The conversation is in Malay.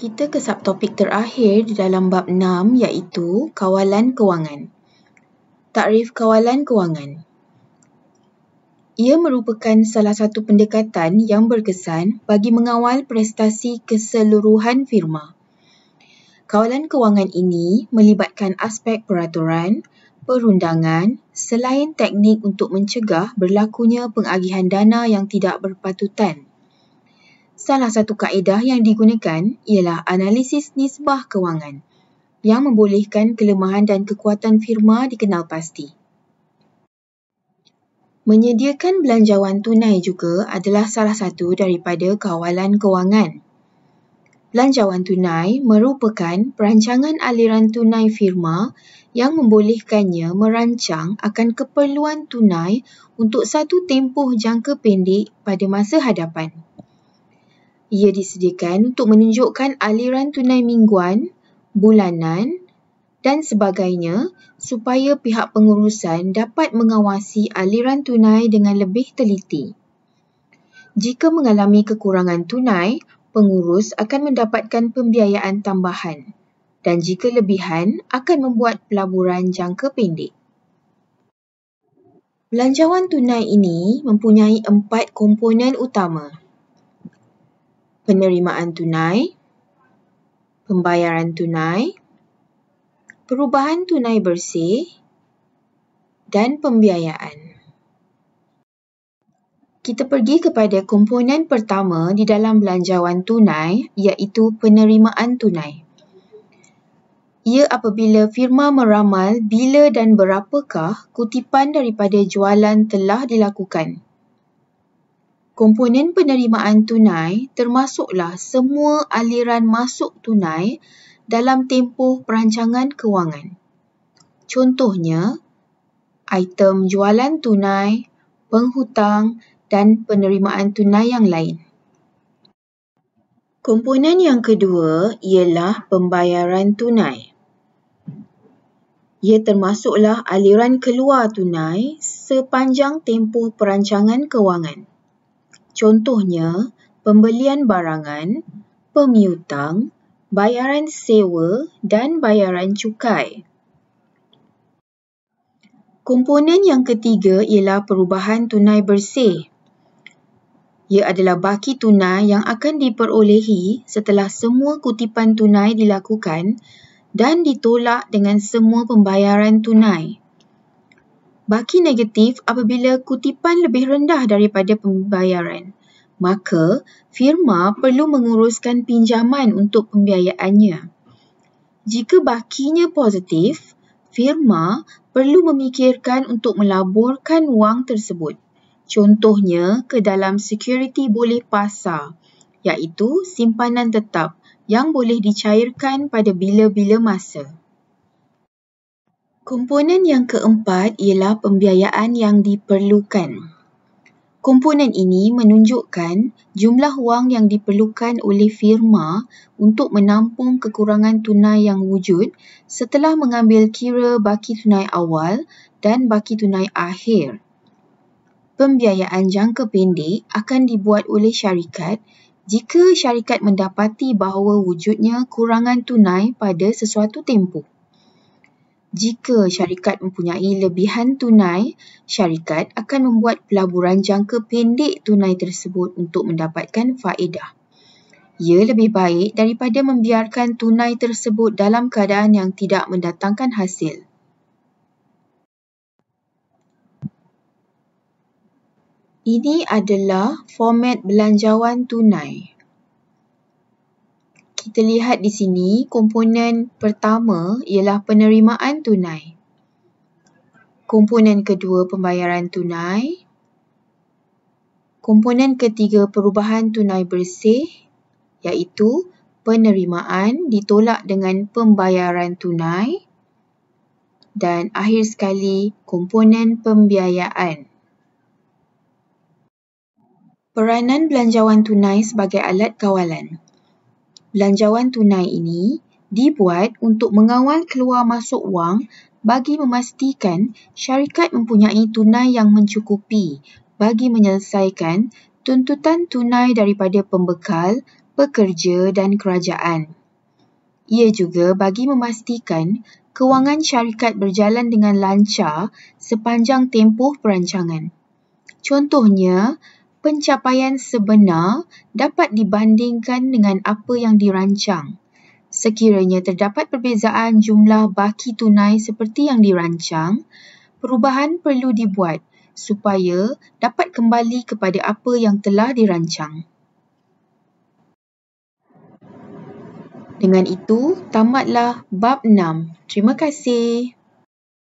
kita ke subtopik terakhir di dalam bab 6 iaitu kawalan kewangan. Takrif kawalan kewangan. Ia merupakan salah satu pendekatan yang berkesan bagi mengawal prestasi keseluruhan firma. Kawalan kewangan ini melibatkan aspek peraturan, perundangan selain teknik untuk mencegah berlakunya pengagihan dana yang tidak berpatutan salah satu kaedah yang digunakan ialah analisis nisbah kewangan yang membolehkan kelemahan dan kekuatan firma dikenal pasti. Menyediakan belanjawan tunai juga adalah salah satu daripada kawalan kewangan. Belanjawan tunai merupakan perancangan aliran tunai firma yang membolehkannya merancang akan keperluan tunai untuk satu tempoh jangka pendek pada masa hadapan ia disediakan untuk menunjukkan aliran tunai mingguan, bulanan dan sebagainya supaya pihak pengurusan dapat mengawasi aliran tunai dengan lebih teliti. Jika mengalami kekurangan tunai, pengurus akan mendapatkan pembiayaan tambahan dan jika lebihan akan membuat pelaburan jangka pendek. Belanjawan tunai ini mempunyai empat komponen utama – penerimaan tunai, pembayaran tunai, perubahan tunai bersih dan pembiayaan. Kita pergi kepada komponen pertama di dalam belanjawan tunai iaitu penerimaan tunai. Ia apabila firma meramal bila dan berapakah kutipan daripada jualan telah dilakukan. Komponen penerimaan tunai termasuklah semua aliran masuk tunai dalam tempoh perancangan kewangan. Contohnya, item jualan tunai, penghutang dan penerimaan tunai yang lain. Komponen yang kedua ialah pembayaran tunai. Ia termasuklah aliran keluar tunai sepanjang tempoh perancangan kewangan. Contohnya, pembelian barangan, pemiutang, bayaran sewa dan bayaran cukai. Komponen yang ketiga ialah perubahan tunai bersih. Ia adalah baki tunai yang akan diperolehi setelah semua kutipan tunai dilakukan dan ditolak dengan semua pembayaran tunai. Baki negatif apabila kutipan lebih rendah daripada pembayaran. Maka, firma perlu menguruskan pinjaman untuk pembiayaannya. Jika bakinya positif, firma perlu memikirkan untuk melaburkan wang tersebut. Contohnya, ke dalam security boleh pasar, iaitu simpanan tetap yang boleh dicairkan pada bila-bila masa. Komponen yang keempat ialah pembiayaan yang diperlukan. Komponen ini menunjukkan jumlah wang yang diperlukan oleh firma untuk menampung kekurangan tunai yang wujud setelah mengambil kira baki tunai awal dan baki tunai akhir. Pembiayaan jangka pendek akan dibuat oleh syarikat jika syarikat mendapati bahawa wujudnya kurangan tunai pada sesuatu tempoh. Jika syarikat mempunyai lebihan tunai, syarikat akan membuat pelaburan jangka pendek tunai tersebut untuk mendapatkan faedah. Ia lebih baik daripada membiarkan tunai tersebut dalam keadaan yang tidak mendatangkan hasil. Ini adalah format belanjawan tunai kita lihat di sini, komponen pertama ialah penerimaan tunai. Komponen kedua, pembayaran tunai. Komponen ketiga, perubahan tunai bersih iaitu penerimaan ditolak dengan pembayaran tunai. Dan akhir sekali, komponen pembiayaan. Peranan belanjawan tunai sebagai alat kawalan belanjawan tunai ini dibuat untuk mengawal keluar masuk wang bagi memastikan syarikat mempunyai tunai yang mencukupi bagi menyelesaikan tuntutan tunai daripada pembekal, pekerja dan kerajaan. Ia juga bagi memastikan kewangan syarikat berjalan dengan lancar sepanjang tempoh perancangan. Contohnya, pencapaian sebenar dapat dibandingkan dengan apa yang dirancang. Sekiranya terdapat perbezaan jumlah baki tunai seperti yang dirancang, perubahan perlu dibuat supaya dapat kembali kepada apa yang telah dirancang. Dengan itu, tamatlah bab 6. Terima kasih.